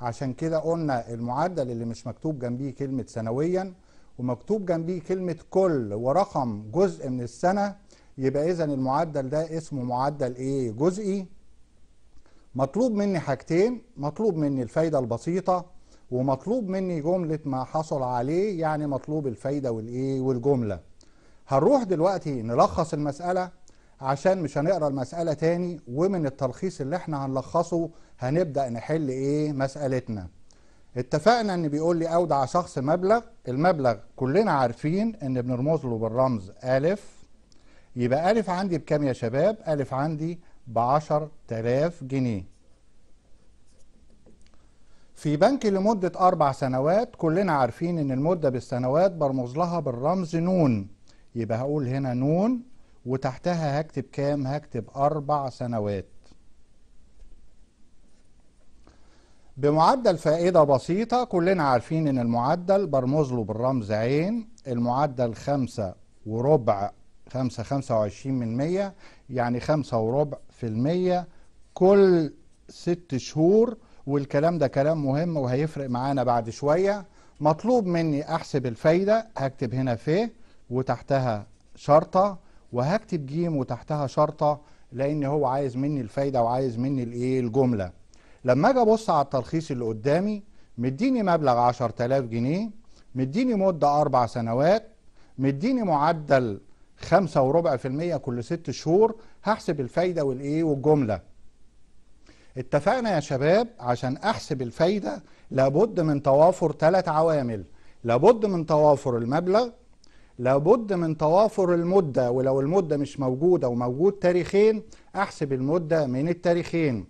عشان كده قلنا المعدل اللي مش مكتوب جنبيه كلمة سنويا ومكتوب جنبيه كلمة كل ورقم جزء من السنة يبقى إذا المعدل ده اسمه معدل إيه جزئي مطلوب مني حاجتين مطلوب مني الفايدة البسيطة ومطلوب مني جملة ما حصل عليه يعني مطلوب الفايدة والإيه والجملة هنروح دلوقتي نلخص المسألة عشان مش هنقرا المساله تاني ومن التلخيص اللي احنا هنلخصه هنبدا نحل ايه مسالتنا اتفقنا ان بيقول لي اودع شخص مبلغ المبلغ كلنا عارفين ان بنرمز له بالرمز الف يبقى الف عندي بكام يا شباب الف عندي ب 10000 جنيه في بنك لمدة أربع سنوات كلنا عارفين إن المدة بالسنوات برمز لها بالرمز نون يبقى هقول هنا نون وتحتها هكتب كام هكتب أربع سنوات بمعدل فائدة بسيطة كلنا عارفين ان المعدل برمز له بالرمز عين المعدل خمسة وربع خمسة خمسة وعشرين من مية يعني خمسة وربع في المية كل ست شهور والكلام ده كلام مهم وهيفرق معانا بعد شوية مطلوب مني احسب الفايدة هكتب هنا في وتحتها شرطة وهكتب جيم وتحتها شرطه لان هو عايز مني الفايده وعايز مني الايه الجمله لما اجي ابص على الترخيص اللي قدامي مديني مبلغ 10000 جنيه مديني مده اربع سنوات مديني معدل خمسة وربع في المية كل ست شهور هحسب الفايدة والإيه والجملة اتفقنا يا شباب عشان أحسب الفايدة لابد من توافر ثلاث عوامل لابد من توافر المبلغ لابد من توافر المدة ولو المدة مش موجودة وموجود تاريخين أحسب المدة من التاريخين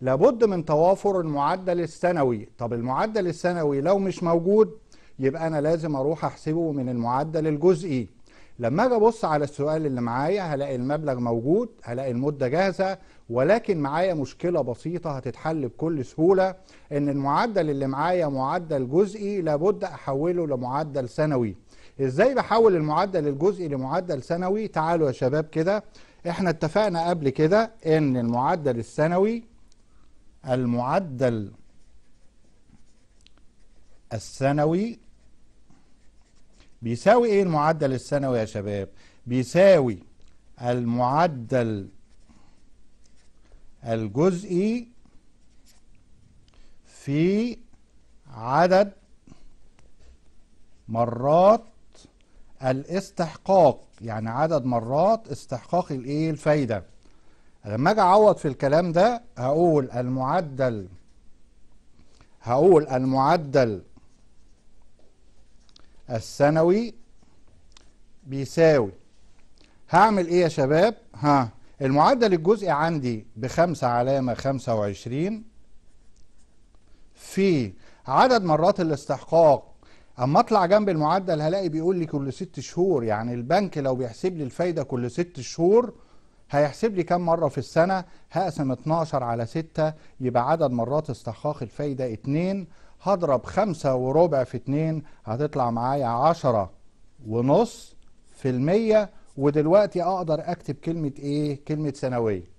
لابد من توافر المعدل السنوي طب المعدل السنوي لو مش موجود يبقى أنا لازم أروح أحسبه من المعدل الجزئي لما أجي أبص على السؤال اللي معايا هلاقي المبلغ موجود هلاقي المدة جاهزة ولكن معايا مشكلة بسيطة هتتحل بكل سهولة إن المعدل اللي معايا معدل جزئي لابد أحوله لمعدل سنوي ازاي بحول المعدل الجزئي لمعدل سنوي تعالوا يا شباب كده احنا اتفقنا قبل كده ان المعدل السنوي المعدل السنوي بيساوي ايه المعدل السنوي يا شباب بيساوي المعدل الجزئي في عدد مرات الاستحقاق يعني عدد مرات استحقاق الايه الفايده لما اجي اعوض في الكلام ده هقول المعدل هقول المعدل السنوي بيساوي هعمل ايه يا شباب ها المعدل الجزئي عندي بخمسة علامة خمسة وعشرين في عدد مرات الاستحقاق اما اطلع جنب المعدل هلاقي بيقول لي كل ست شهور يعني البنك لو بيحسب لي الفايده كل ست شهور هيحسب لي كام مره في السنه هقسم 12 على 6 يبقى عدد مرات استحقاق الفايده 2 هضرب 5 وربع في 2 هتطلع معايا 10 ونص في المية ودلوقتي اقدر اكتب كلمه ايه كلمه سنويه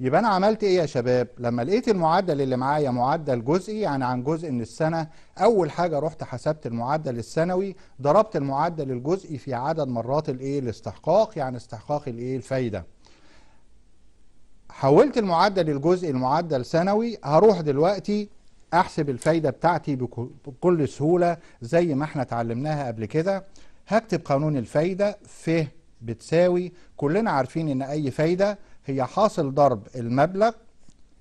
يبقى انا عملت ايه يا شباب لما لقيت المعدل اللي معايا معدل جزئي يعني عن جزء من السنه اول حاجه رحت حسبت المعدل السنوي ضربت المعدل الجزئي في عدد مرات الايه الاستحقاق يعني استحقاق الايه الفايده حولت المعدل الجزئي لمعدل سنوي هروح دلوقتي احسب الفايده بتاعتي بكل سهوله زي ما احنا اتعلمناها قبل كده هكتب قانون الفايده ف بتساوي كلنا عارفين ان اي فايده هي حاصل ضرب المبلغ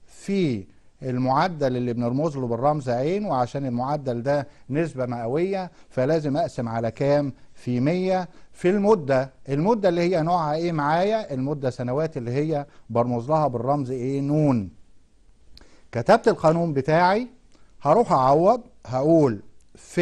في المعدل اللي بنرمز له بالرمز عين وعشان المعدل ده نسبة مئوية فلازم أقسم على كام في 100 في المدة المدة اللي هي نوعها إيه معايا المدة سنوات اللي هي برمز لها بالرمز إيه نون كتبت القانون بتاعي هروح أعوض هقول ف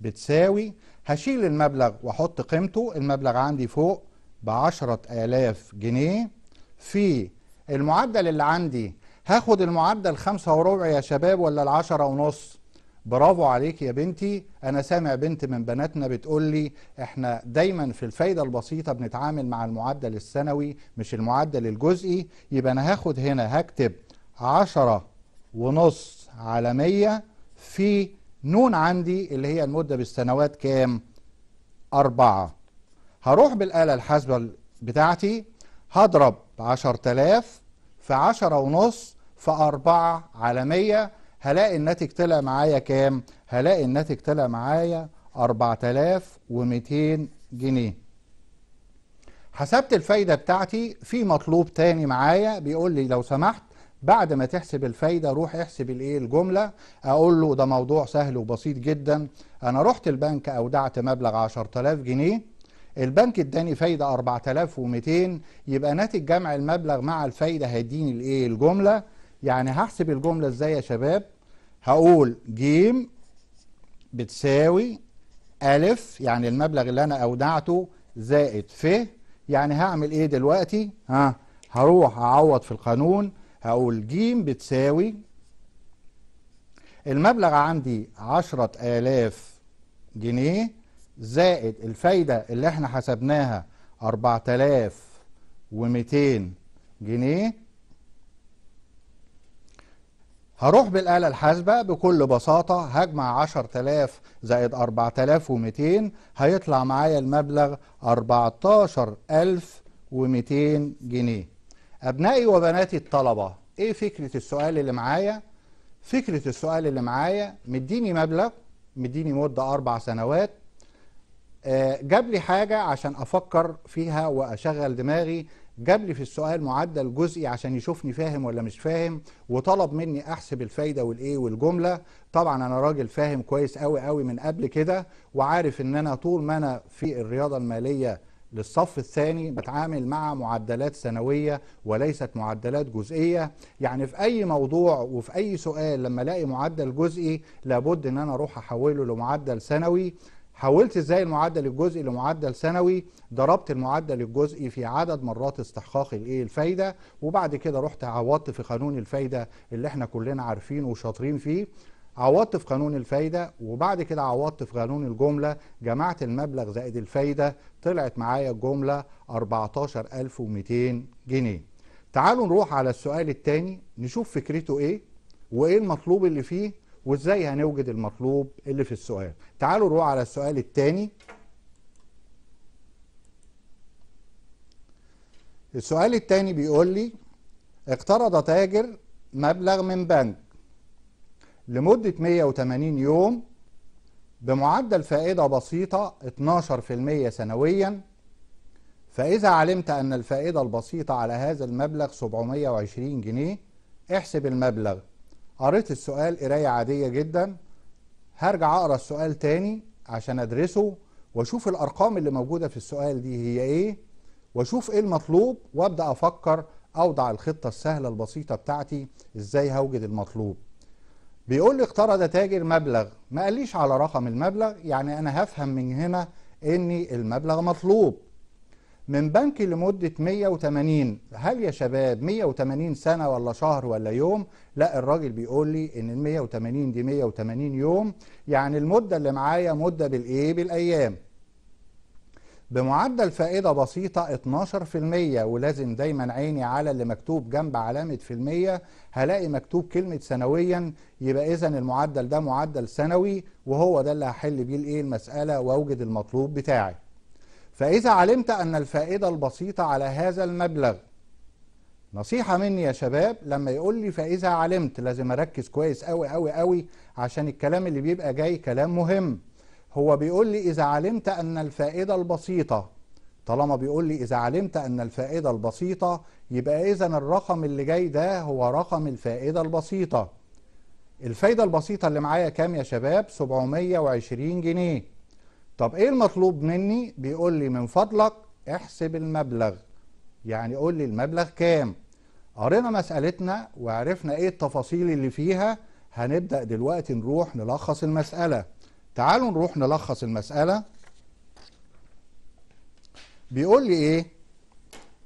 بتساوي هشيل المبلغ وأحط قيمته المبلغ عندي فوق بعشرة آلاف جنيه في المعدل اللي عندي هاخد المعدل خمسة وربع يا شباب ولا العشرة ونص برافو عليك يا بنتي أنا سامع بنت من بناتنا بتقول لي إحنا دايما في الفايدة البسيطة بنتعامل مع المعدل السنوي مش المعدل الجزئي يبقى أنا هاخد هنا هكتب عشرة ونص على مية في نون عندي اللي هي المدة بالسنوات كام؟ أربعة هروح بالآلة الحاسبة بتاعتي هضرب 10000 في 10 ونص في 4 على 100 هلاقي الناتج طلع معايا كام؟ هلاقي الناتج طلع معايا 4200 جنيه. حسبت الفايدة بتاعتي في مطلوب تاني معايا بيقول لي لو سمحت بعد ما تحسب الفايدة روح احسب الايه الجملة اقول له ده موضوع سهل وبسيط جدا انا رحت البنك اودعت مبلغ 10000 جنيه البنك اداني فايده 4200 يبقى ناتج جمع المبلغ مع الفايده هيديني الايه الجمله يعني هحسب الجمله ازاي يا شباب هقول ج بتساوي أ يعني المبلغ اللي أنا أودعته زائد ف يعني هعمل إيه دلوقتي؟ ها هروح أعوض في القانون هقول ج بتساوي المبلغ عندي عشرة آلاف جنيه زائد الفايدة اللي احنا حسبناها 4200 جنيه هروح بالآلة الحاسبة بكل بساطة هجمع 10000 زائد 4200 هيطلع معايا المبلغ 14200 جنيه أبنائي وبناتي الطلبة إيه فكرة السؤال اللي معايا؟ فكرة السؤال اللي معايا مديني مبلغ مديني مدة أربع سنوات آه، جاب لي حاجة عشان أفكر فيها وأشغل دماغي جاب لي في السؤال معدل جزئي عشان يشوفني فاهم ولا مش فاهم وطلب مني أحسب الفايدة والإيه والجملة طبعا أنا راجل فاهم كويس قوي قوي من قبل كده وعارف إن أنا طول ما أنا في الرياضة المالية للصف الثاني بتعامل مع معدلات سنوية وليست معدلات جزئية يعني في أي موضوع وفي أي سؤال لما ألاقي معدل جزئي لابد إن أنا أروح أحوله لمعدل سنوي حولت ازاي المعدل الجزئي لمعدل سنوي ضربت المعدل الجزئي في عدد مرات استحقاق الايه الفايده وبعد كده رحت عوضت في قانون الفايده اللي احنا كلنا عارفينه وشاطرين فيه عوضت في قانون الفايدة وبعد كده عوضت في قانون الجملة جمعت المبلغ زائد الفايدة طلعت معايا الجملة 14200 جنيه تعالوا نروح على السؤال الثاني نشوف فكرته ايه وايه المطلوب اللي فيه وازاي هنوجد المطلوب اللي في السؤال تعالوا نروح على السؤال الثاني السؤال الثاني بيقول لي اقترض تاجر مبلغ من بنك لمدة 180 يوم بمعدل فائدة بسيطة 12% سنويا فإذا علمت أن الفائدة البسيطة على هذا المبلغ 720 جنيه احسب المبلغ قريت السؤال قرايه عاديه جدا هرجع اقرا السؤال تاني عشان ادرسه واشوف الارقام اللي موجوده في السؤال دي هي ايه واشوف ايه المطلوب وابدا افكر اوضع الخطه السهله البسيطه بتاعتي ازاي هوجد المطلوب بيقول لي اقترض تاجر مبلغ ما قاليش على رقم المبلغ يعني انا هفهم من هنا ان المبلغ مطلوب من بنك لمدة 180 هل يا شباب 180 سنة ولا شهر ولا يوم لا الراجل بيقول لي ان ال 180 دي 180 يوم يعني المدة اللي معايا مدة بالايه بالايام بمعدل فائدة بسيطة 12% ولازم دايما عيني على اللي مكتوب جنب علامة في المية هلاقي مكتوب كلمة سنويا يبقى إذا المعدل ده معدل سنوي وهو ده اللي هحل بيه الإيه المسألة وأوجد المطلوب بتاعي فإذا علمت أن الفائدة البسيطة على هذا المبلغ نصيحة مني يا شباب لما يقول لي فإذا علمت لازم أركز كويس أوي أوي أوي عشان الكلام اللي بيبقى جاي كلام مهم هو بيقول لي إذا علمت أن الفائدة البسيطة طالما بيقول لي إذا علمت أن الفائدة البسيطة يبقى إذا الرقم اللي جاي ده هو رقم الفائدة البسيطة الفايدة البسيطة اللي معايا كام يا شباب 720 جنيه طب ايه المطلوب مني بيقول لي من فضلك احسب المبلغ يعني قول لي المبلغ كام قرينا مسألتنا وعرفنا ايه التفاصيل اللي فيها هنبدأ دلوقتي نروح نلخص المسألة تعالوا نروح نلخص المسألة بيقول لي ايه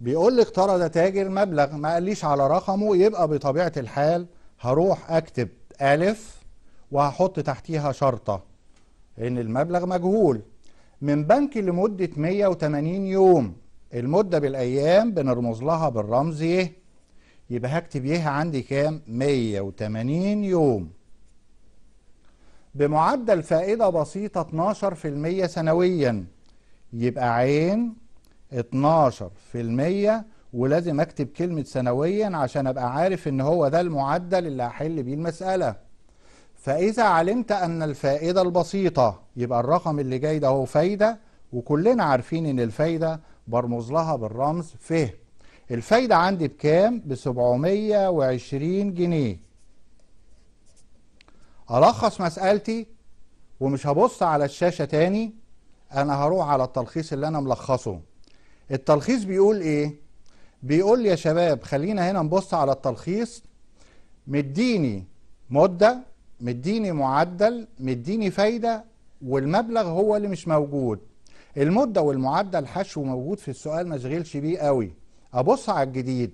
بيقول لي اقترض تاجر مبلغ ما قاليش على رقمه يبقى بطبيعة الحال هروح اكتب ألف وهحط تحتيها شرطة ان المبلغ مجهول من بنك لمدة 180 يوم المدة بالايام بنرمز لها بالرمز ايه يبقى هكتب ايه عندي كام 180 يوم بمعدل فائدة بسيطة 12% سنويا يبقى عين 12% ولازم اكتب كلمة سنويا عشان ابقى عارف ان هو ده المعدل اللي هحل بيه المسألة فإذا علمت أن الفائدة البسيطة يبقى الرقم اللي جاي ده هو فايدة وكلنا عارفين إن الفايدة برمز لها بالرمز ف الفايدة عندي بكام؟ ب 720 جنيه ألخص مسألتي ومش هبص على الشاشة تاني أنا هروح على التلخيص اللي أنا ملخصه التلخيص بيقول إيه؟ بيقول يا شباب خلينا هنا نبص على التلخيص مديني مدة مديني معدل مديني فايدة والمبلغ هو اللي مش موجود المدة والمعدل حشو موجود في السؤال ما اشغلش بيه قوي أبص على الجديد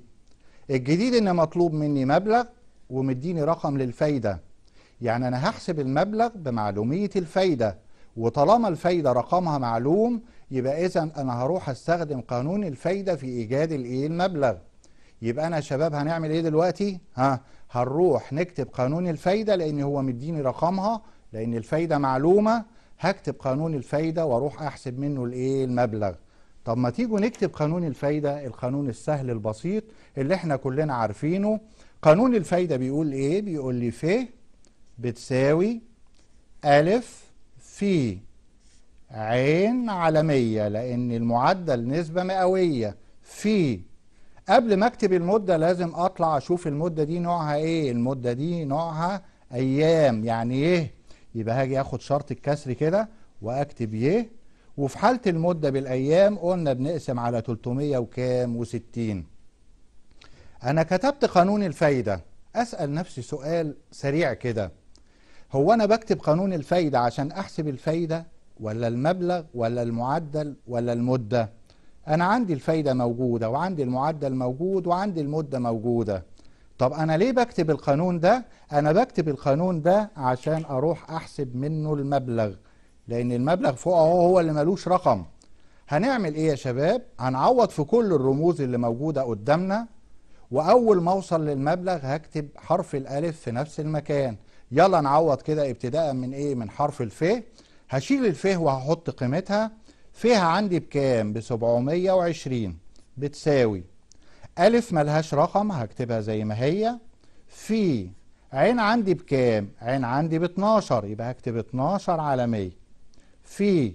الجديد إن مطلوب مني مبلغ ومديني رقم للفايدة يعني أنا هحسب المبلغ بمعلومية الفايدة وطالما الفايدة رقمها معلوم يبقى إذا أنا هروح أستخدم قانون الفايدة في إيجاد الإيه المبلغ يبقى أنا يا شباب هنعمل إيه دلوقتي؟ ها هنروح نكتب قانون الفايدة لأن هو مديني رقمها لأن الفايدة معلومة هكتب قانون الفايدة وأروح أحسب منه الإيه المبلغ طب ما تيجوا نكتب قانون الفايدة القانون السهل البسيط اللي احنا كلنا عارفينه قانون الفايدة بيقول إيه بيقول لي ف بتساوي ألف في عين على 100 لأن المعدل نسبة مئوية في قبل ما اكتب المده لازم اطلع اشوف المده دي نوعها ايه المده دي نوعها ايام يعني ايه يبقى هاجي اخد شرط الكسر كده واكتب ي وفي حاله المده بالايام قلنا بنقسم على 300 وكام و60 انا كتبت قانون الفايده اسال نفسي سؤال سريع كده هو انا بكتب قانون الفايده عشان احسب الفايده ولا المبلغ ولا المعدل ولا المده أنا عندي الفايدة موجودة وعندي المعدل موجود وعندي المدة موجودة طب أنا ليه بكتب القانون ده؟ أنا بكتب القانون ده عشان أروح أحسب منه المبلغ لأن المبلغ فوق أهو هو اللي ملوش رقم هنعمل إيه يا شباب؟ هنعوض في كل الرموز اللي موجودة قدامنا وأول ما أوصل للمبلغ هكتب حرف الألف في نفس المكان يلا نعوض كده ابتداء من إيه؟ من حرف الف هشيل الف وهحط قيمتها فيها عندي بكام ب 720 بتساوي ألف ملهاش رقم هكتبها زي ما هي في عين عندي بكام عين عندي ب 12 يبقى هكتب 12 على 100 في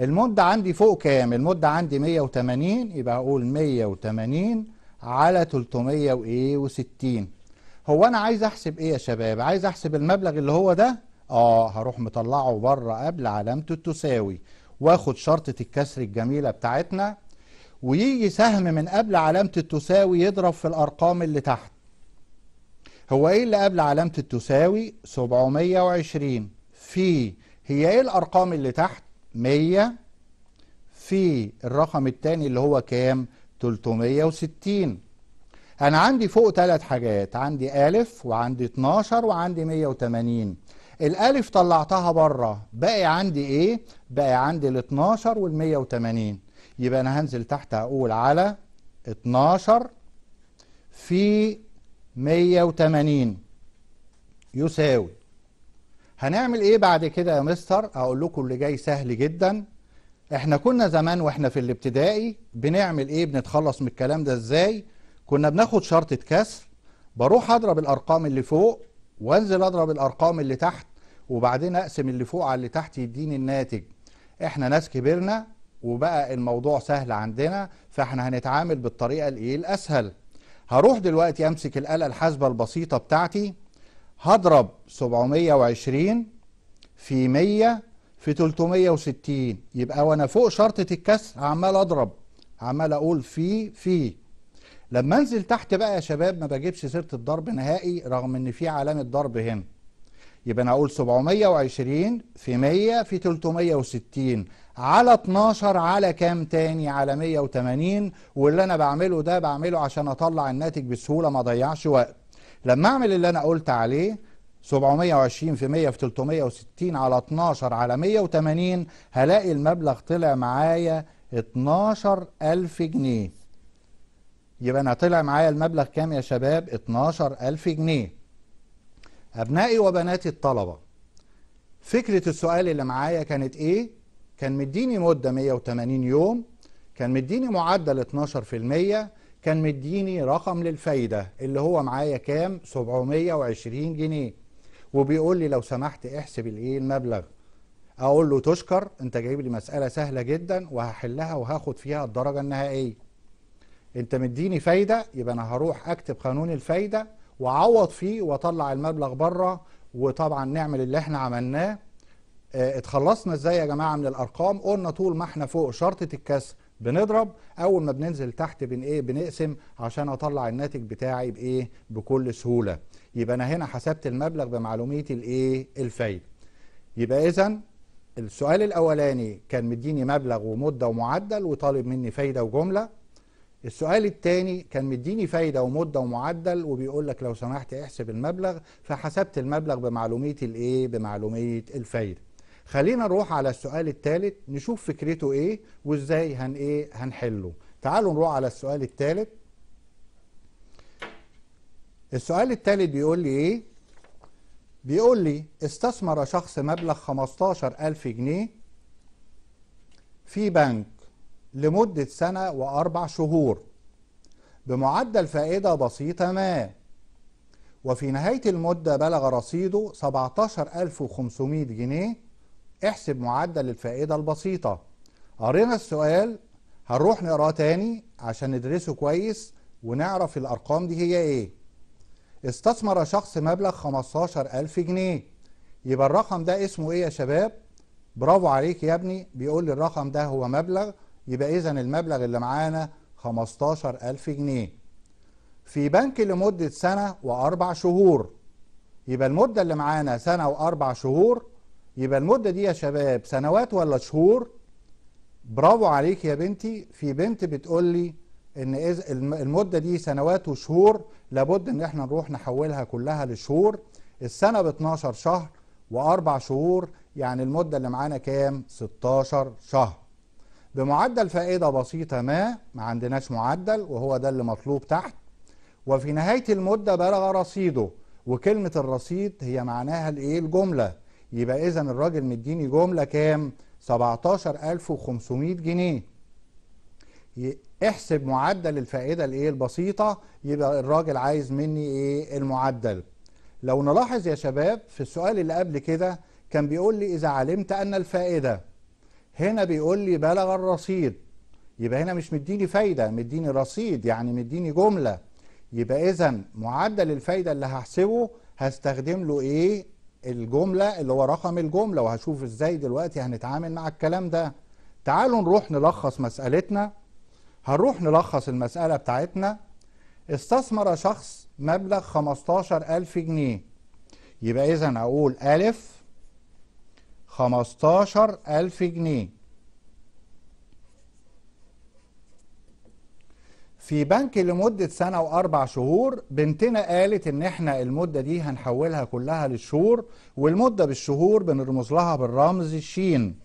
المدة عندي فوق كام المدة عندي 180 يبقى هقول 180 على 360 هو انا عايز احسب ايه يا شباب عايز احسب المبلغ اللي هو ده اه هروح مطلعه بره قبل علامته التساوي واخد شرطة الكسر الجميلة بتاعتنا ويجي سهم من قبل علامة التساوي يضرب في الأرقام اللي تحت هو ايه اللي قبل علامة التساوي 720 في هي ايه الأرقام اللي تحت 100 في الرقم الثاني اللي هو كام 360 أنا عندي فوق ثلاث حاجات عندي ألف وعندي 12 وعندي 180 الالف طلعتها بره باقي عندي ايه باقي عندي ال12 وال180 يبقى انا هنزل تحت اقول على 12 في 180 يساوي هنعمل ايه بعد كده يا مستر هقول لكم اللي جاي سهل جدا احنا كنا زمان واحنا في الابتدائي بنعمل ايه بنتخلص من الكلام ده ازاي كنا بناخد شرطة كسر بروح اضرب الارقام اللي فوق وانزل اضرب الارقام اللي تحت وبعدين اقسم اللي فوق على اللي تحت يديني الناتج احنا ناس كبرنا وبقى الموضوع سهل عندنا فاحنا هنتعامل بالطريقه الايه الاسهل هروح دلوقتي امسك الاله الحاسبه البسيطه بتاعتي هضرب 720 في 100 في 360 يبقى وانا فوق شرطه الكسر عمال اضرب عمال اقول في في لما انزل تحت بقى يا شباب ما بجيبش سيره الضرب نهائي رغم ان في علامه ضرب هنا يبقى أنا أقول 720 في 100 في 360 على 12 على كام تاني على 180 واللي أنا بعمله ده بعمله عشان أطلع الناتج بسهولة ما أضيعش وقت لما أعمل اللي أنا قلت عليه 720 في 100 في 360 على 12 على 180 هلاقي المبلغ طلع معايا 12000 جنيه يبقى انا طلع معايا المبلغ كام يا شباب 12000 جنيه أبنائي وبناتي الطلبة فكرة السؤال اللي معايا كانت إيه؟ كان مديني مدة 180 يوم كان مديني معدل 12% كان مديني رقم للفايدة اللي هو معايا كام؟ 720 جنيه وبيقول لي لو سمحت احسب الإيه المبلغ أقول له تشكر أنت جايب لي مسألة سهلة جدا وهحلها وهاخد فيها الدرجة النهائية أنت مديني فايدة يبقى أنا هروح أكتب قانون الفايدة وعوض فيه واطلع المبلغ بره وطبعا نعمل اللي احنا عملناه اه اتخلصنا ازاي يا جماعه من الارقام قلنا طول ما احنا فوق شرطه الكسر بنضرب اول ما بننزل تحت بن ايه بنقسم عشان اطلع الناتج بتاعي بايه بكل سهوله يبقى انا هنا حسبت المبلغ بمعلوميه الايه الفايده يبقى اذا السؤال الاولاني كان مديني مبلغ ومده ومعدل وطالب مني فايده وجمله السؤال الثاني كان مديني فايدة ومدة ومعدل وبيقول لك لو سمحت احسب المبلغ فحسبت المبلغ بمعلومية الايه بمعلومية الفايدة خلينا نروح على السؤال الثالث نشوف فكرته ايه وازاي هن ايه هنحله تعالوا نروح على السؤال الثالث السؤال الثالث بيقول لي ايه بيقول لي استثمر شخص مبلغ 15000 جنيه في بنك لمدة سنة وأربع شهور بمعدل فائدة بسيطة ما وفي نهاية المدة بلغ رصيده 17500 جنيه احسب معدل الفائدة البسيطة قرينا السؤال هنروح نقراه تاني عشان ندرسه كويس ونعرف الأرقام دي هي إيه استثمر شخص مبلغ 15000 جنيه يبقى الرقم ده اسمه إيه يا شباب؟ برافو عليك يا ابني بيقول لي الرقم ده هو مبلغ يبقى إذا المبلغ اللي معانا 15000 جنيه في بنك لمدة سنة وأربع شهور يبقى المدة اللي معانا سنة وأربع شهور يبقى المدة دي يا شباب سنوات ولا شهور برافو عليك يا بنتي في بنت بتقول لي ان إذا المدة دي سنوات وشهور لابد ان احنا نروح نحولها كلها لشهور السنة ب 12 شهر واربع شهور يعني المدة اللي معانا كام 16 شهر بمعدل فائدة بسيطة ما ما عندناش معدل وهو ده اللي مطلوب تحت وفي نهاية المدة بلغ رصيده وكلمة الرصيد هي معناها الايه الجملة يبقى إذا الراجل مديني جملة كام 17500 جنيه احسب معدل الفائدة الايه البسيطة يبقى الراجل عايز مني ايه المعدل لو نلاحظ يا شباب في السؤال اللي قبل كده كان بيقول لي إذا علمت أن الفائدة هنا بيقول لي بلغ الرصيد يبقى هنا مش مديني فايده مديني رصيد يعني مديني جمله يبقى اذا معدل الفايده اللي هحسبه هستخدم له ايه الجمله اللي هو رقم الجمله وهشوف ازاي دلوقتي هنتعامل مع الكلام ده تعالوا نروح نلخص مسألتنا هنروح نلخص المسألة بتاعتنا استثمر شخص مبلغ 15000 جنيه يبقى إذا أقول ا خمستاشر ألف جنيه في بنك لمدة سنة وأربع شهور بنتنا قالت إن إحنا المدة دي هنحولها كلها للشهور والمدة بالشهور بنرمز لها بالرمز شين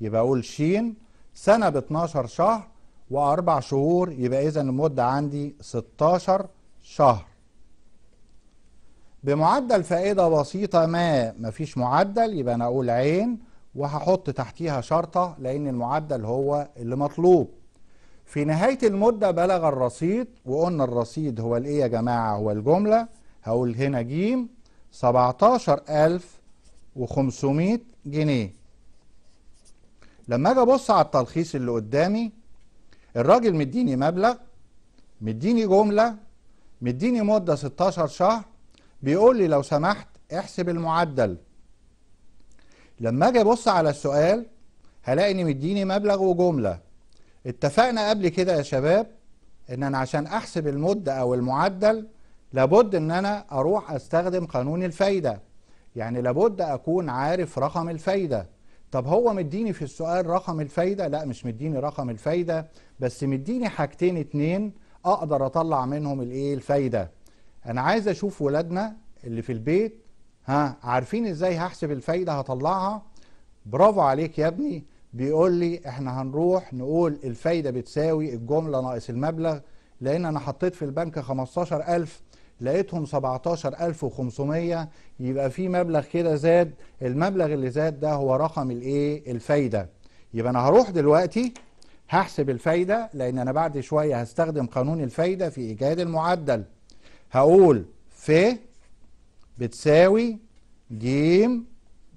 يبقى أقول شين سنة ب 12 شهر وأربع شهور يبقى إذا المدة عندي 16 شهر بمعدل فائدة بسيطة ما مفيش معدل يبقى أنا أقول عين وهحط تحتيها شرطة لأن المعدل هو اللي مطلوب في نهاية المدة بلغ الرصيد وقلنا الرصيد هو الإيه يا جماعة هو الجملة هقول هنا جيم 17500 جنيه لما أجي أبص على التلخيص اللي قدامي الراجل مديني مبلغ مديني جملة مديني مدة 16 شهر بيقول لي لو سمحت احسب المعدل لما اجي ابص على السؤال هلاقي ان مديني مبلغ وجمله اتفقنا قبل كده يا شباب ان انا عشان احسب المده او المعدل لابد ان انا اروح استخدم قانون الفايده يعني لابد اكون عارف رقم الفايده طب هو مديني في السؤال رقم الفايده لا مش مديني رقم الفايده بس مديني حاجتين اتنين اقدر اطلع منهم الايه الفايده انا عايز اشوف ولادنا اللي في البيت ها عارفين ازاي هحسب الفايده هطلعها برافو عليك يا ابني بيقول لي احنا هنروح نقول الفايده بتساوي الجمله ناقص المبلغ لان انا حطيت في البنك 15000 لقيتهم 17500 يبقى في مبلغ كده زاد المبلغ اللي زاد ده هو رقم الايه الفايده يبقى انا هروح دلوقتي هحسب الفايده لان انا بعد شويه هستخدم قانون الفايده في ايجاد المعدل هقول ف بتساوي ج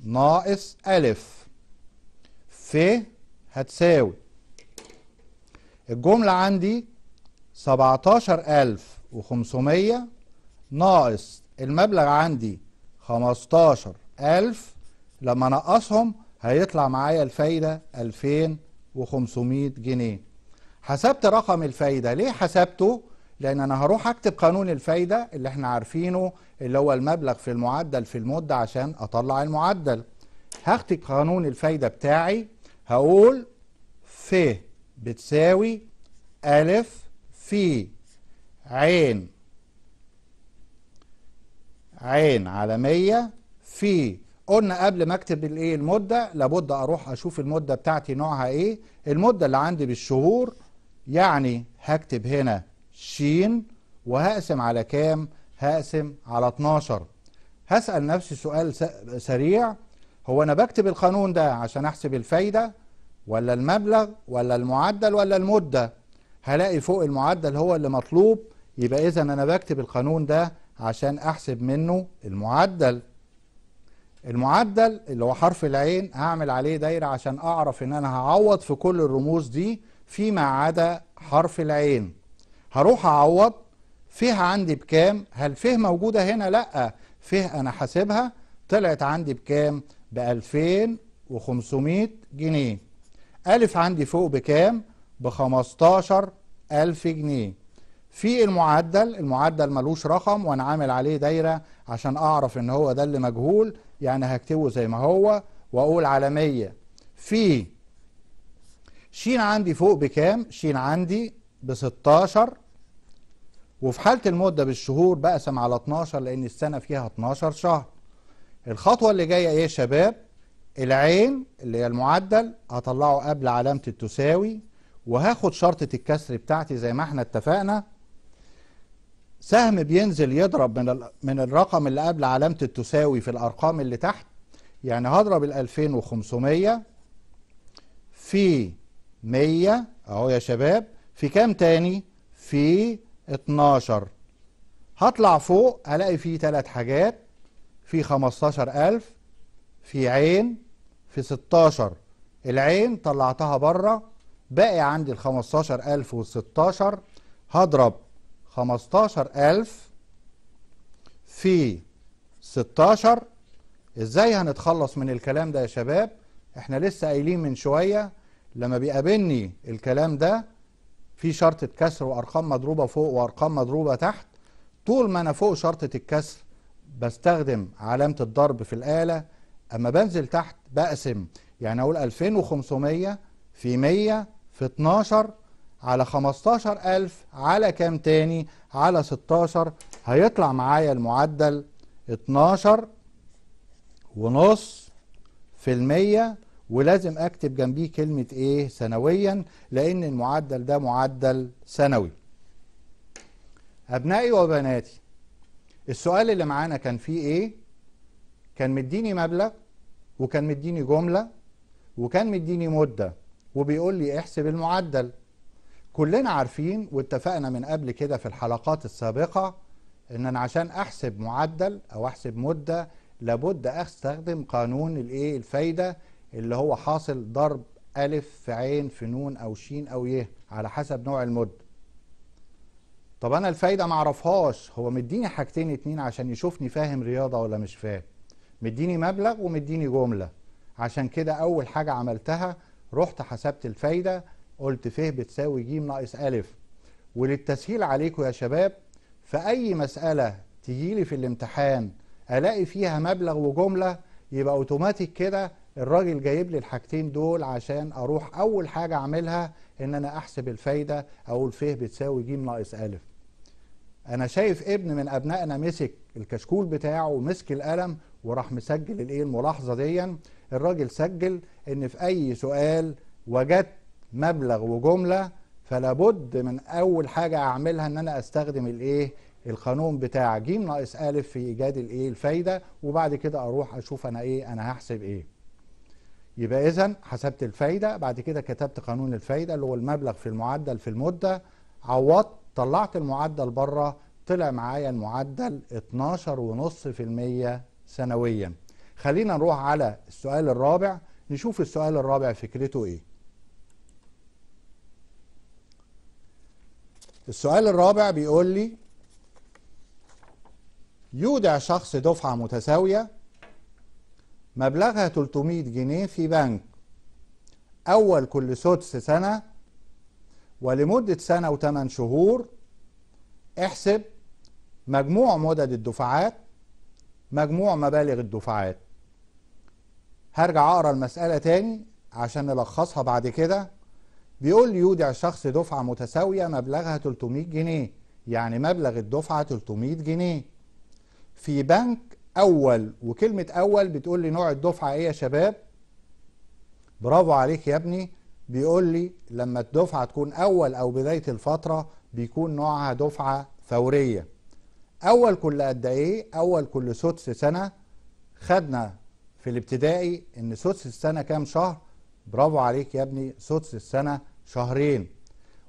ناقص ألف ف هتساوي الجملة عندي سبعتاشر ألف وخمسمية ناقص المبلغ عندي خمستاشر ألف لما أنقصهم هيطلع معايا الفايدة ألفين وخمسمية جنيه حسبت رقم الفايدة ليه حسبته؟ لان انا هروح اكتب قانون الفايده اللي احنا عارفينه اللي هو المبلغ في المعدل في المده عشان اطلع المعدل هكتب قانون الفايده بتاعي هقول ف بتساوي الف في عين عين على 100 في قلنا قبل ما اكتب الايه المده لابد اروح اشوف المده بتاعتي نوعها ايه المده اللي عندي بالشهور يعني هكتب هنا ش وهقسم على كام هقسم على 12 هسأل نفسي سؤال سريع هو أنا بكتب القانون ده عشان أحسب الفايدة ولا المبلغ ولا المعدل ولا المدة هلاقي فوق المعدل هو اللي مطلوب يبقى إذا أنا بكتب القانون ده عشان أحسب منه المعدل المعدل اللي هو حرف العين هعمل عليه دايرة عشان أعرف إن أنا هعوض في كل الرموز دي فيما عدا حرف العين هروح اعوض فيها عندي بكام هل فيه موجودة هنا لا فيه انا حاسبها طلعت عندي بكام ب 2500 جنيه ألف عندي فوق بكام ب 15000 جنيه في المعدل المعدل ملوش رقم وانا عامل عليه دايرة عشان اعرف ان هو ده اللي مجهول يعني هكتبه زي ما هو واقول على 100 في شين عندي فوق بكام شين عندي ب 16 وفي حالة المدة بالشهور بقسم على 12 لأن السنة فيها 12 شهر الخطوة اللي جاية إيه يا شباب العين اللي هي المعدل هطلعه قبل علامة التساوي وهاخد شرطة الكسر بتاعتي زي ما احنا اتفقنا سهم بينزل يضرب من من الرقم اللي قبل علامة التساوي في الأرقام اللي تحت يعني هضرب ال 2500 في 100 أهو يا شباب في كام تاني في 12 هطلع فوق هلاقي في تلات حاجات في 15000 في عين في 16 العين طلعتها بره باقي عندي ال 15000 وال 16 هضرب 15000 في 16 ازاي هنتخلص من الكلام ده يا شباب احنا لسه قايلين من شويه لما بيقابلني الكلام ده في شرطة كسر وأرقام مضروبة فوق وأرقام مضروبة تحت طول ما أنا فوق شرطة الكسر بستخدم علامة الضرب في الآلة أما بنزل تحت بقسم يعني أقول 2500 في 100 في 12 على 15000 على كام تاني على 16 هيطلع معايا المعدل 12 ونص في المية ولازم اكتب جنبيه كلمه ايه سنويا لان المعدل ده معدل سنوي ابنائي وبناتي السؤال اللي معانا كان فيه ايه كان مديني مبلغ وكان مديني جمله وكان مديني مده وبيقول لي احسب المعدل كلنا عارفين واتفقنا من قبل كده في الحلقات السابقه ان انا عشان احسب معدل او احسب مده لابد استخدم قانون الايه الفايده اللي هو حاصل ضرب ألف في عين في نون أو شين أو ي على حسب نوع المد طب أنا الفايدة معرفهاش هو مديني حاجتين اتنين عشان يشوفني فاهم رياضة ولا مش فاهم مديني مبلغ ومديني جملة عشان كده أول حاجة عملتها رحت حسبت الفايدة قلت فيه بتساوي ج ناقص أ وللتسهيل عليكم يا شباب في أي مسألة تجيلي في الامتحان ألاقي فيها مبلغ وجملة يبقى أوتوماتيك كده الراجل جايب لي الحاجتين دول عشان اروح اول حاجه اعملها ان انا احسب الفايده اقول فيه بتساوي ج ناقص ا انا شايف ابن من ابنائنا مسك الكشكول بتاعه ومسك القلم وراح مسجل الايه الملاحظه دي الراجل سجل ان في اي سؤال وجدت مبلغ وجمله فلا بد من اول حاجه اعملها ان انا استخدم الايه القانون بتاع ج ناقص ا في ايجاد الايه الفايده وبعد كده اروح اشوف انا ايه انا هحسب ايه يبقى اذا حسبت الفايده بعد كده كتبت قانون الفايده اللي هو المبلغ في المعدل في المده عوضت طلعت المعدل بره طلع معايا المعدل 12.5% سنويا خلينا نروح على السؤال الرابع نشوف السؤال الرابع فكرته ايه السؤال الرابع بيقول لي يودع شخص دفعة متساوية مبلغها 300 جنيه في بنك أول كل سدس سنة ولمدة سنة و8 شهور احسب مجموع مدد الدفعات مجموع مبالغ الدفعات هرجع أقرأ المسألة تاني عشان نلخصها بعد كده بيقول لي يودع شخص دفعة متساوية مبلغها 300 جنيه يعني مبلغ الدفعة 300 جنيه في بنك اول وكلمه اول بتقول لي نوع الدفعه ايه يا شباب برافو عليك يا ابني بيقول لي لما الدفعه تكون اول او بدايه الفتره بيكون نوعها دفعه فوريه اول كل قد ايه اول كل سدس سنه خدنا في الابتدائي ان سدس السنه كام شهر برافو عليك يا ابني سدس السنه شهرين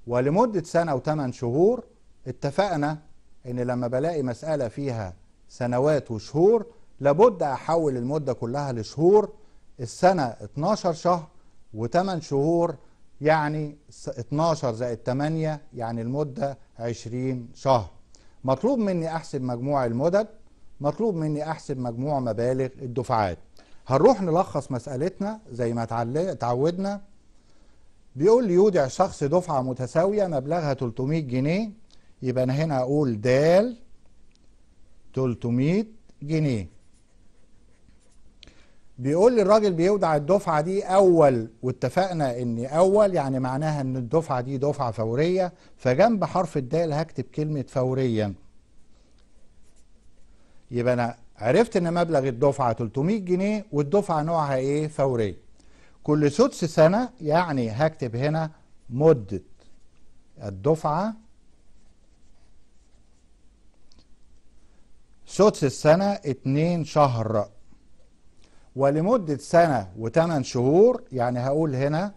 ولمده سنه وثمان شهور اتفقنا ان لما بلاقي مساله فيها سنوات وشهور لابد احول المده كلها لشهور السنه 12 شهر و8 شهور يعني 12 زائد 8 يعني المده 20 شهر مطلوب مني احسب مجموع المدد مطلوب مني احسب مجموع مبالغ الدفعات هنروح نلخص مسألتنا زي ما اتعودنا بيقول لي يودع شخص دفعة متساوية مبلغها 300 جنيه يبقى أنا هنا أقول د 300 جنيه بيقول لي الراجل بيودع الدفعة دي أول واتفقنا إن أول يعني معناها إن الدفعة دي دفعة فورية فجنب حرف الدال هكتب كلمة فوريا يبقى أنا عرفت إن مبلغ الدفعة 300 جنيه والدفعة نوعها إيه فورية كل سدس سنة يعني هكتب هنا مدة الدفعة سدس السنة اتنين شهر ولمدة سنة وتمن شهور يعني هقول هنا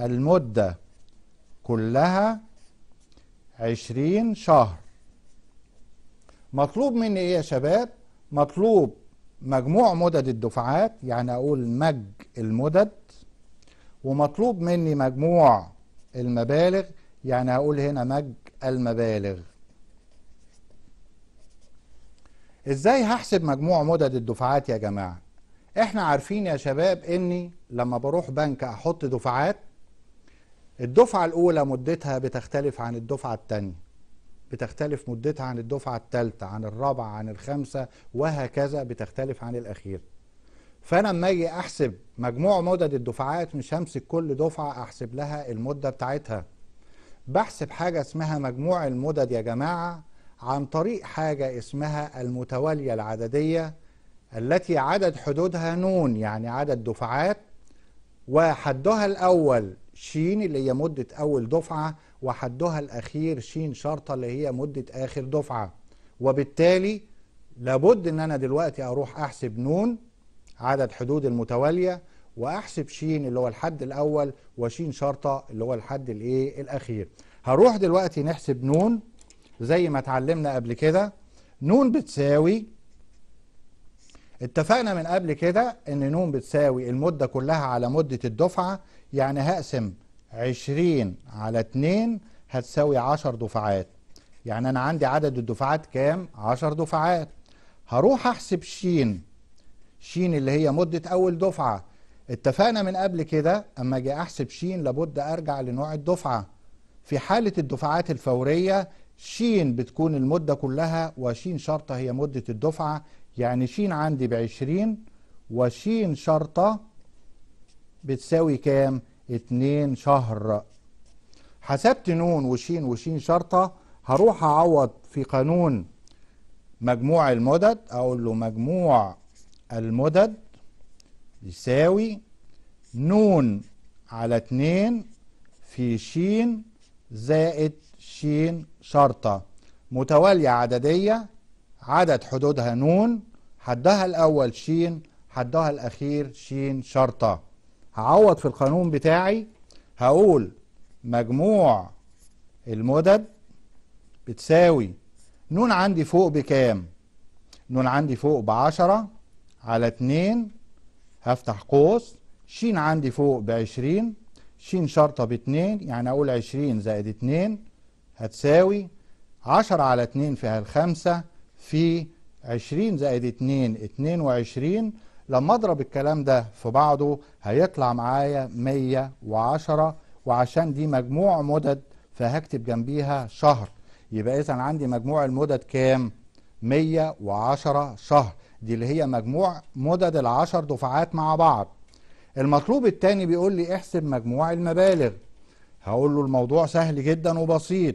المدة كلها عشرين شهر مطلوب مني ايه يا شباب مطلوب مجموع مدد الدفعات يعني اقول مج المدد ومطلوب مني مجموع المبالغ يعني هقول هنا مج المبالغ ازاي هحسب مجموع مدد الدفعات يا جماعه احنا عارفين يا شباب اني لما بروح بنك احط دفعات الدفعه الاولى مدتها بتختلف عن الدفعه التانية بتختلف مدتها عن الدفعه التالتة عن الرابعه عن الخامسه وهكذا بتختلف عن الاخير فانا لما اجي احسب مجموع مدد الدفعات مش همسك كل دفعه احسب لها المده بتاعتها بحسب حاجه اسمها مجموع المدد يا جماعه عن طريق حاجة اسمها المتوالية العددية التي عدد حدودها نون يعني عدد دفعات وحدها الأول شين اللي هي مدة أول دفعة وحدها الأخير شين شرطة اللي هي مدة آخر دفعة وبالتالي لابد إن أنا دلوقتي أروح أحسب نون عدد حدود المتوالية وأحسب شين اللي هو الحد الأول وشين شرطة اللي هو الحد الإيه الأخير هروح دلوقتي نحسب نون زي ما اتعلمنا قبل كده نون بتساوي اتفقنا من قبل كده ان نون بتساوي المدة كلها على مدة الدفعة يعني هقسم 20 على 2 هتساوي 10 دفعات يعني انا عندي عدد الدفعات كام 10 دفعات هروح احسب شين شين اللي هي مدة اول دفعة اتفقنا من قبل كده اما اجي احسب شين لابد ارجع لنوع الدفعة في حالة الدفعات الفورية شين بتكون المدة كلها وشين شرطة هي مدة الدفعة يعني شين عندي بعشرين وشين شرطة بتساوي كام؟ اتنين شهر حسبت نون وشين وشين شرطة هروح أعوض في قانون مجموع المدد أقول له مجموع المدد يساوي نون على اتنين في شين زائد ش شرطة متوالية عددية عدد حدودها نون حدها الأول ش حدها الأخير ش شرطة هعوض في القانون بتاعي هقول مجموع المدد بتساوي نون عندي فوق بكام نون عندي فوق بعشرة على اتنين هفتح قوس ش عندي فوق بعشرين ش شرطة باتنين يعني أقول عشرين زائد اتنين هتساوي 10 على 2 فيها الخمسة في 20 زائد 2 22 لما اضرب الكلام ده في بعضه هيطلع معايا 110 وعشان دي مجموع مدد فهكتب جنبيها شهر يبقى اذا عندي مجموع المدد كام 110 شهر دي اللي هي مجموع مدد العشر دفعات مع بعض المطلوب الثاني بيقول لي احسب مجموع المبالغ هقول له الموضوع سهل جدا وبسيط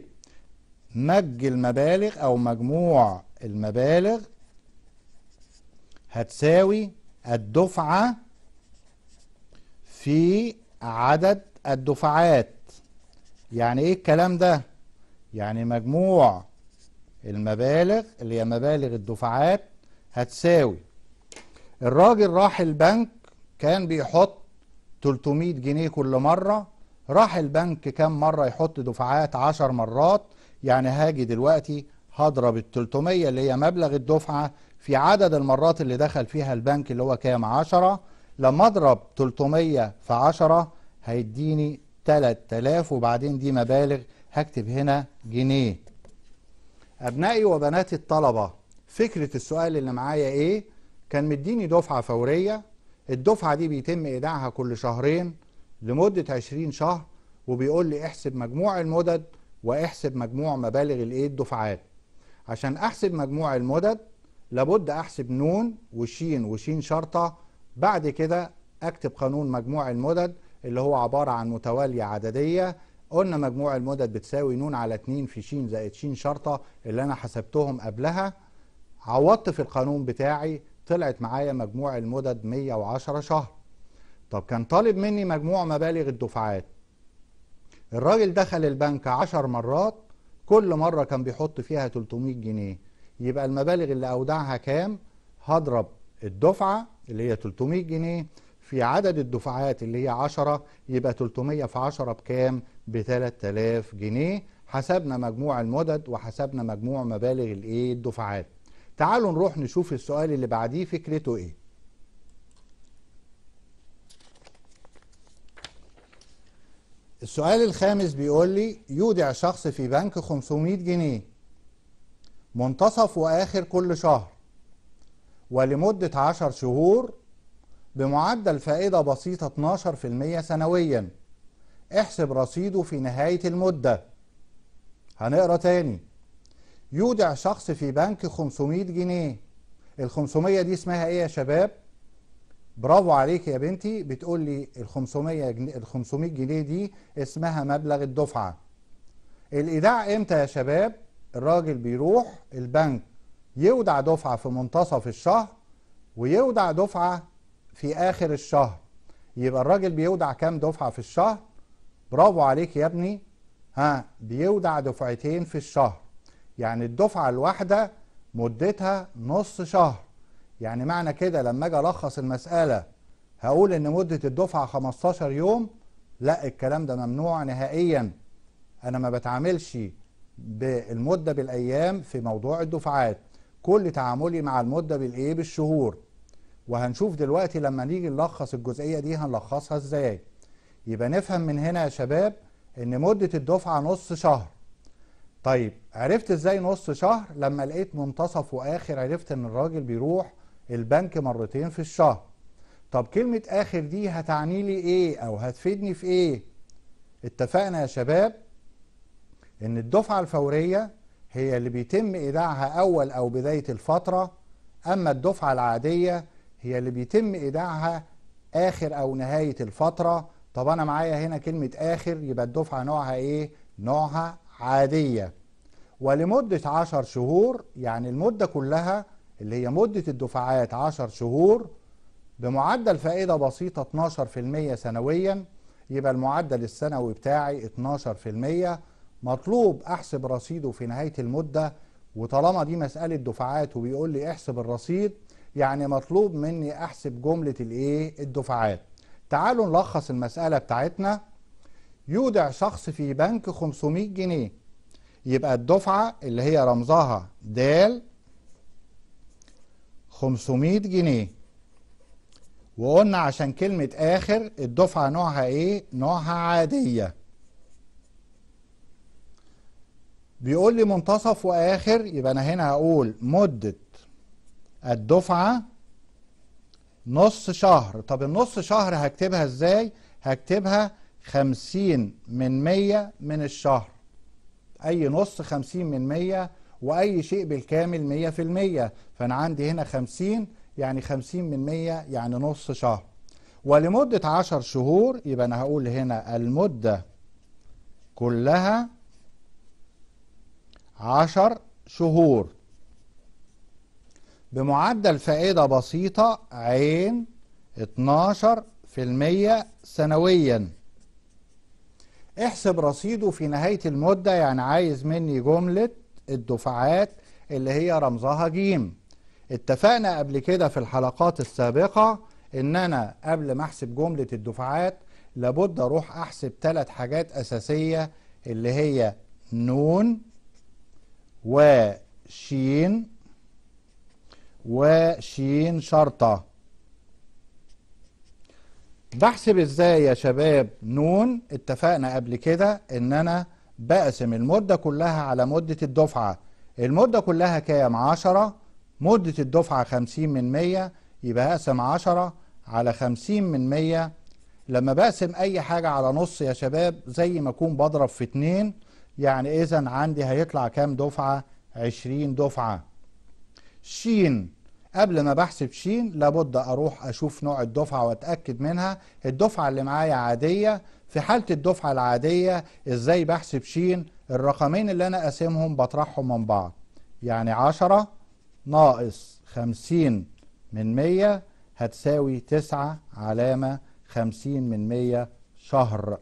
مج المبالغ او مجموع المبالغ هتساوي الدفعة في عدد الدفعات يعني ايه الكلام ده يعني مجموع المبالغ اللي هي مبالغ الدفعات هتساوي الراجل راح البنك كان بيحط 300 جنيه كل مرة راح البنك كام مرة يحط دفعات 10 مرات يعني هاجي دلوقتي هضرب ال 300 اللي هي مبلغ الدفعة في عدد المرات اللي دخل فيها البنك اللي هو كام 10 لما اضرب 300 في 10 هيديني 3000 وبعدين دي مبالغ هكتب هنا جنيه أبنائي وبناتي الطلبة فكرة السؤال اللي معايا إيه كان مديني دفعة فورية الدفعة دي بيتم إيداعها كل شهرين لمدة 20 شهر وبيقول لي احسب مجموع المدد واحسب مجموع مبالغ الايه الدفعات عشان احسب مجموع المدد لابد احسب نون وشين وشين شرطة بعد كده اكتب قانون مجموع المدد اللي هو عبارة عن متوالية عددية قلنا مجموع المدد بتساوي نون على 2 في ش زائد ش شرطة اللي أنا حسبتهم قبلها عوضت في القانون بتاعي طلعت معايا مجموع المدد 110 شهر طب كان طالب مني مجموع مبالغ الدفعات الراجل دخل البنك عشر مرات كل مرة كان بيحط فيها 300 جنيه يبقى المبالغ اللي أودعها كام هضرب الدفعة اللي هي 300 جنيه في عدد الدفعات اللي هي 10 يبقى 300 في 10 بكام ب 3000 جنيه حسبنا مجموع المدد وحسبنا مجموع مبالغ الايه الدفعات تعالوا نروح نشوف السؤال اللي بعديه فكرته ايه السؤال الخامس بيقول لي يودع شخص في بنك 500 جنيه منتصف وآخر كل شهر ولمدة 10 شهور بمعدل فائدة بسيطة 12% سنويا احسب رصيده في نهاية المدة هنقرأ تاني يودع شخص في بنك 500 جنيه ال 500 دي اسمها ايه يا شباب؟ برافو عليك يا بنتي بتقول لي ال 500 جنيه ال 500 جنيه دي اسمها مبلغ الدفعه الايداع امتى يا شباب الراجل بيروح البنك يودع دفعه في منتصف الشهر ويودع دفعه في اخر الشهر يبقى الراجل بيودع كام دفعه في الشهر برافو عليك يا ابني ها بيودع دفعتين في الشهر يعني الدفعه الواحده مدتها نص شهر يعني معنى كده لما اجي الخص المساله هقول ان مده الدفعه 15 يوم لا الكلام ده ممنوع نهائيا انا ما بتعاملش بالمده بالايام في موضوع الدفعات كل تعاملي مع المده بالايه بالشهور وهنشوف دلوقتي لما نيجي نلخص الجزئيه دي هنلخصها ازاي يبقى نفهم من هنا يا شباب ان مده الدفعه نص شهر طيب عرفت ازاي نص شهر لما لقيت منتصف واخر عرفت ان الراجل بيروح البنك مرتين في الشهر طب كلمة آخر دي هتعني لي إيه أو هتفيدني في إيه اتفقنا يا شباب إن الدفعة الفورية هي اللي بيتم إيداعها أول أو بداية الفترة أما الدفعة العادية هي اللي بيتم إيداعها آخر أو نهاية الفترة طب أنا معايا هنا كلمة آخر يبقى الدفعة نوعها إيه؟ نوعها عادية ولمدة عشر شهور يعني المدة كلها اللي هي مدة الدفعات 10 شهور بمعدل فائدة بسيطة 12% سنويا يبقى المعدل السنوي بتاعي 12% مطلوب أحسب رصيده في نهاية المدة وطالما دي مسألة دفعات وبيقول لي احسب الرصيد يعني مطلوب مني أحسب جملة الإيه الدفعات تعالوا نلخص المسألة بتاعتنا يودع شخص في بنك 500 جنيه يبقى الدفعة اللي هي رمزها د 500 جنيه وقلنا عشان كلمة آخر الدفعة نوعها إيه؟ نوعها عادية بيقول لي منتصف وآخر يبقى أنا هنا هقول مدة الدفعة نص شهر طب النص شهر هكتبها إزاي؟ هكتبها خمسين من مية من الشهر أي نص خمسين من مية وأي شيء بالكامل مية في المية فأنا عندي هنا 50 يعني 50 من 100 يعني نص شهر ولمدة 10 شهور يبقى أنا هقول هنا المدة كلها 10 شهور بمعدل فائدة بسيطة عين 12% سنويا احسب رصيده في نهاية المدة يعني عايز مني جملة الدفعات اللي هي رمزها جيم اتفقنا قبل كده في الحلقات السابقة ان انا قبل ما احسب جملة الدفعات لابد اروح احسب ثلاث حاجات اساسية اللي هي نون وشين وشين شرطة بحسب ازاي يا شباب نون اتفقنا قبل كده ان انا بقسم المدة كلها على مدة الدفعة المدة كلها كام عشرة مدة الدفعة 50 من 100 يبقى هقسم 10 على 50 من 100 لما بقسم أي حاجة على نص يا شباب زي ما أكون بضرب في 2 يعني إذا عندي هيطلع كام دفعة؟ 20 دفعة شين قبل ما بحسب شين لابد أروح أشوف نوع الدفعة وأتأكد منها الدفعة اللي معايا عادية في حالة الدفعة العادية إزاي بحسب شين الرقمين اللي أنا قاسمهم بطرحهم من بعض يعني 10 ناقص خمسين من مية هتساوي تسعة علامة خمسين من مية شهر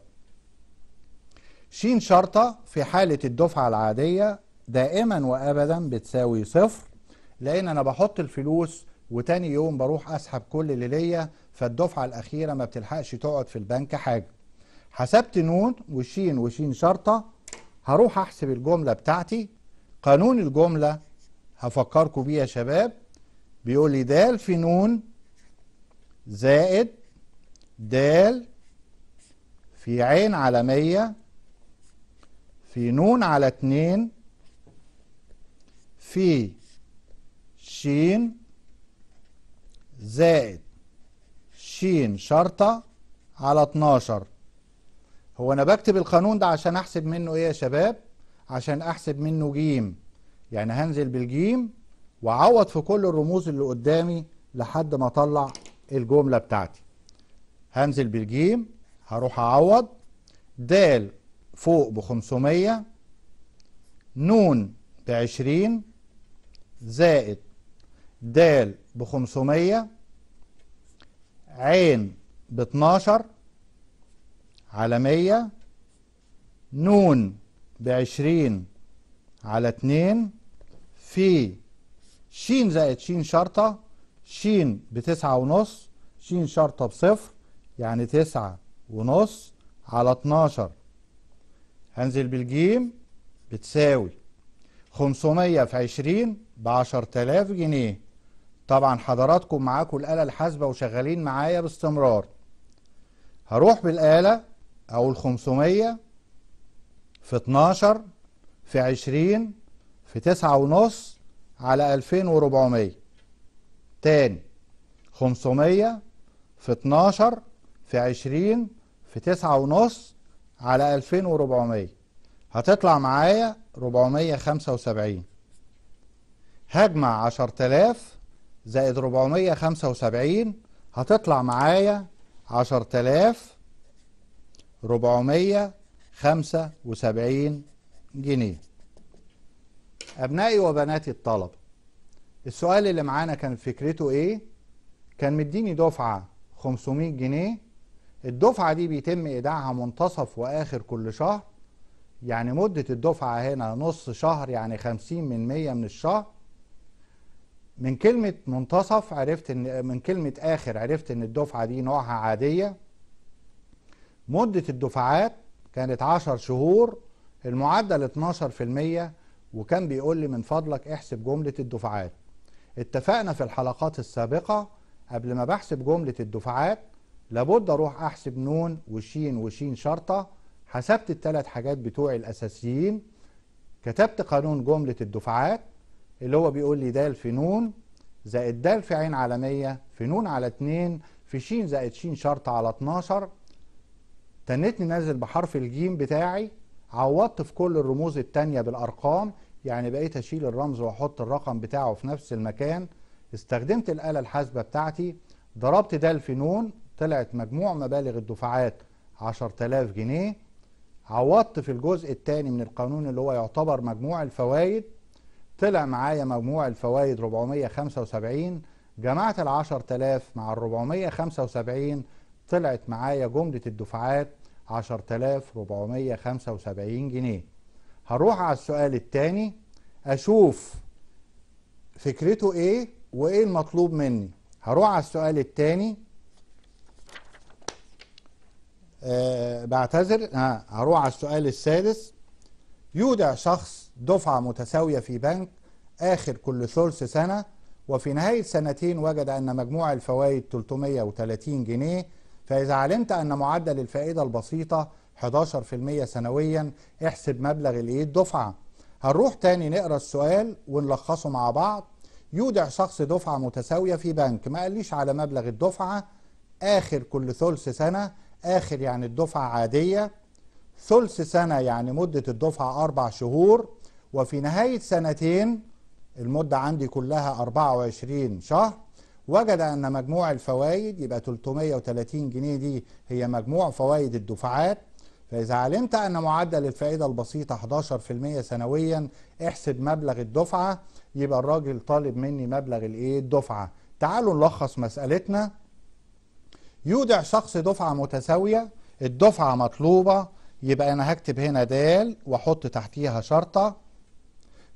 شين شرطة في حالة الدفعة العادية دائما وأبدا بتساوي صفر لأن أنا بحط الفلوس وتاني يوم بروح أسحب كل اللي ليا فالدفعة الأخيرة ما بتلحقش تقعد في البنك حاجة حسبت نون وشين وشين شرطة هروح أحسب الجملة بتاعتي قانون الجملة هفكركم بيه يا شباب بيقول لي د في ن زائد د في عين على مية في ن على اتنين في شين زائد شين شرطة على 12 هو أنا بكتب القانون ده عشان أحسب منه إيه يا شباب؟ عشان أحسب منه جيم يعني هنزل بالجيم وعوض في كل الرموز اللي قدامي لحد ما أطلع الجملة بتاعتي هنزل بالجيم هروح أعوض د فوق ب 500 نون ب 20 زائد د ب 500 عين ب 12 على 100 نون ب 20 على 2 في ش زائد ش شرطة ش بتسعة ونص ش شرطة بصفر يعني تسعة ونص على اتناشر هنزل بالجيم بتساوي خمسمية في عشرين بعشر تلاف جنيه طبعا حضراتكم معاكم الآلة الحاسبة وشغالين معايا باستمرار هروح بالآلة اقول خمسميه في اتناشر في عشرين في تسعة ونص على ألفين وربعمية تاني خمسمية في اتناشر في عشرين في تسعة ونص على ألفين وربعمية هتطلع معايا ربعمية خمسة وسبعين هجمع عشر تلاف زائد ربعمية خمسة وسبعين هتطلع معايا عشر تلاف ربعمية خمسة وسبعين جنيه أبنائي وبناتي الطلبة السؤال اللي معانا كان فكرته إيه؟ كان مديني دفعة 500 جنيه الدفعة دي بيتم إيداعها منتصف وآخر كل شهر يعني مدة الدفعة هنا نص شهر يعني 50 من 100 من الشهر من كلمة منتصف عرفت إن من كلمة آخر عرفت إن الدفعة دي نوعها عادية مدة الدفعات كانت 10 شهور المعدل 12% وكان بيقول لي من فضلك احسب جملة الدفعات اتفقنا في الحلقات السابقة قبل ما بحسب جملة الدفعات لابد اروح احسب نون وشين وشين شرطة حسبت الثلاث حاجات بتوعي الاساسيين كتبت قانون جملة الدفعات اللي هو بيقول لي د في نون زائد د في عين على مية في نون على اتنين في شين زائد شين شرطة على اتناشر تنتني نازل بحرف الجيم بتاعي عوضت في كل الرموز التانية بالأرقام يعني بقيت أشيل الرمز وأحط الرقم بتاعه في نفس المكان استخدمت الآلة الحاسبة بتاعتي ضربت ده في نون طلعت مجموع مبالغ الدفعات 10000 جنيه عوضت في الجزء الثاني من القانون اللي هو يعتبر مجموع الفوائد طلع معايا مجموع الفوائد 475 جمعت ال 10000 مع ال 475 طلعت معايا جملة الدفعات 10475 جنيه هروح على السؤال الثاني أشوف فكرته إيه وإيه المطلوب مني هروح على السؤال الثاني أه بعتذر أه هروح على السؤال السادس يودع شخص دفعة متساوية في بنك آخر كل ثلث سنة وفي نهاية سنتين وجد أن مجموع الفوائد 330 جنيه فإذا علمت أن معدل الفائدة البسيطة 11% سنويا احسب مبلغ الإيه الدفعة هنروح تاني نقرا السؤال ونلخصه مع بعض يودع شخص دفعة متساوية في بنك ما قاليش على مبلغ الدفعة آخر كل ثلث سنة آخر يعني الدفعة عادية ثلث سنة يعني مدة الدفعة أربع شهور وفي نهاية سنتين المدة عندي كلها 24 شهر وجد أن مجموع الفوائد يبقى 330 جنيه دي هي مجموع فوائد الدفعات فإذا علمت أن معدل الفائدة البسيطة 11% سنويا احسب مبلغ الدفعة يبقى الراجل طالب مني مبلغ الايه الدفعة تعالوا نلخص مسألتنا يودع شخص دفعة متساوية الدفعة مطلوبة يبقى أنا هكتب هنا د وأحط تحتيها شرطة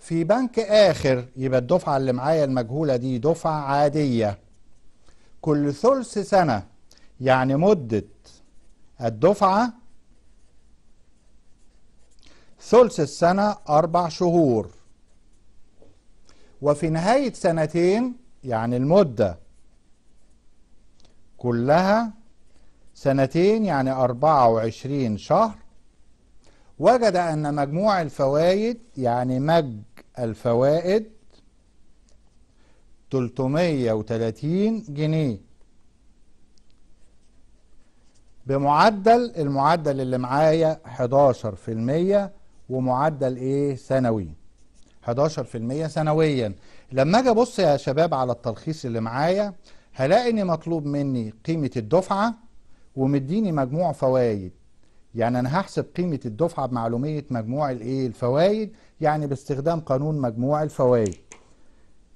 في بنك آخر يبقى الدفعة اللي معايا المجهولة دي دفعة عادية كل ثلث سنة يعني مدة الدفعة ثلث السنة أربع شهور وفي نهاية سنتين يعني المدة كلها سنتين يعني اربعه وعشرين شهر وجد أن مجموع الفوائد يعني مجد الفوائد 330 جنيه بمعدل المعدل اللي معايا 11% ومعدل ايه سنوي 11% سنويا لما اجي ابص يا شباب على التلخيص اللي معايا هلاقي ان مطلوب مني قيمه الدفعه ومديني مجموع فوائد يعني انا هحسب قيمه الدفعه بمعلوميه مجموع الايه الفوائد يعني باستخدام قانون مجموع الفوائد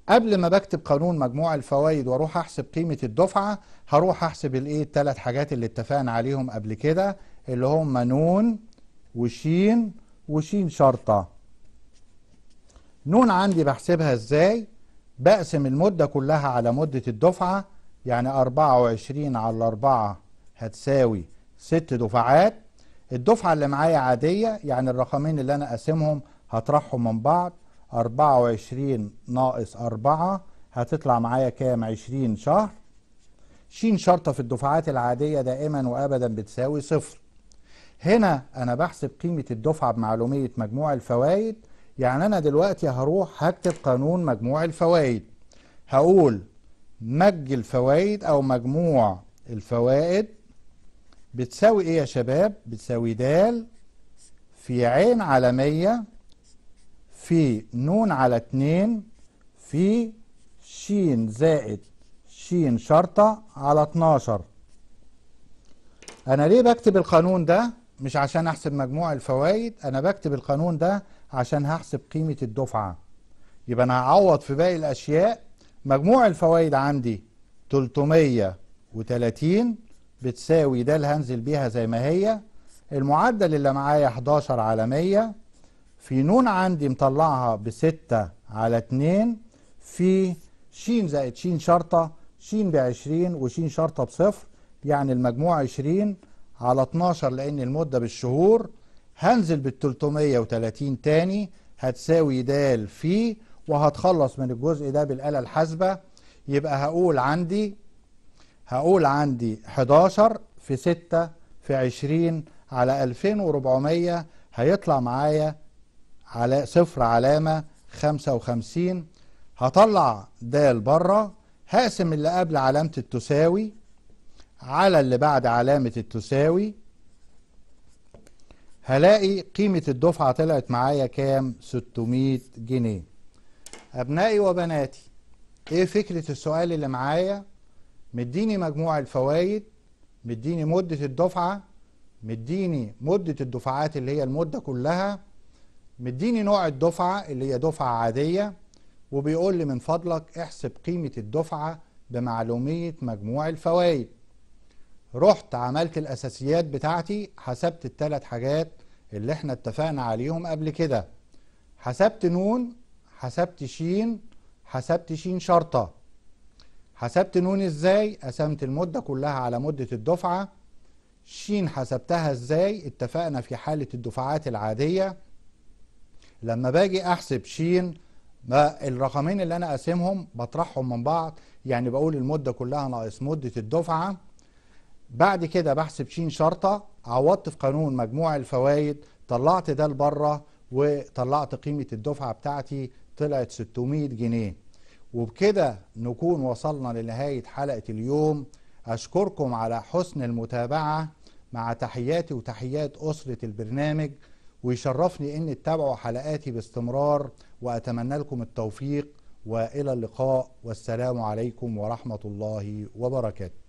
قبل ما بكتب قانون مجموع الفوائد واروح احسب قيمه الدفعه هروح احسب الايه الثلاث حاجات اللي اتفقنا عليهم قبل كده اللي هم نون وشين وشين شرطه نون عندي بحسبها ازاي بقسم المده كلها على مده الدفعه يعني 24 على 4 هتساوي 6 دفعات الدفعة اللي معايا عادية يعني الرقمين اللي أنا قاسمهم هطرحهم من بعض 24 ناقص 4 هتطلع معايا كام 20 شهر شين شرطة في الدفعات العادية دائما وأبدا بتساوي صفر هنا أنا بحسب قيمة الدفعة بمعلومية مجموع الفوائد يعني أنا دلوقتي هروح هكتب قانون مجموع الفوائد هقول مج الفوائد أو مجموع الفوائد بتساوي ايه يا شباب بتساوي د في عين على 100 في نون على 2 في ش زائد ش شرطة على 12 أنا ليه بكتب القانون ده؟ مش عشان أحسب مجموع الفوائد أنا بكتب القانون ده عشان هحسب قيمة الدفعة يبقى أنا هعوض في باقي الأشياء مجموع الفوائد عندي 330 بتساوي ده اللي هنزل بيها زي ما هي المعدل اللي معايا 11 على 100 في نون عندي مطلعها ب 6 على 2 في ش زائد ش شرطة ش ب 20 وش شرطة بصفر يعني المجموع 20 على 12 لأن المدة بالشهور هنزل بال 330 تاني هتساوي د في وهتخلص من الجزء ده بالآلة الحاسبة يبقى هقول عندي هقول عندي 11 في 6 في 20 على 2400 هيطلع معايا على صفر علامة 55 هطلع د بره هقسم اللي قبل علامة التساوي على اللي بعد علامة التساوي هلاقي قيمة الدفعة طلعت معايا كام 600 جنيه أبنائي وبناتي إيه فكرة السؤال اللي معايا مديني مجموع الفوائد مديني مدة الدفعة مديني مدة الدفعات اللي هي المدة كلها مديني نوع الدفعة اللي هي دفعة عادية وبيقول لي من فضلك احسب قيمة الدفعة بمعلومية مجموع الفوائد رحت عملت الأساسيات بتاعتي حسبت الثلاث حاجات اللي احنا اتفقنا عليهم قبل كده حسبت نون حسبت شين حسبت شين شرطة حسبت نون ازاي قسمت المدة كلها على مدة الدفعة ش حسبتها ازاي اتفقنا في حالة الدفعات العادية لما باجي احسب ش الرقمين اللي انا قاسمهم بطرحهم من بعض يعني بقول المدة كلها ناقص مدة الدفعة بعد كده بحسب ش شرطة عوضت في قانون مجموع الفوائد طلعت ده لبره وطلعت قيمة الدفعة بتاعتي طلعت 600 جنيه وبكده نكون وصلنا لنهاية حلقة اليوم أشكركم على حسن المتابعة مع تحياتي وتحيات أسرة البرنامج ويشرفني أن تتابعوا حلقاتي باستمرار وأتمنى لكم التوفيق وإلى اللقاء والسلام عليكم ورحمة الله وبركاته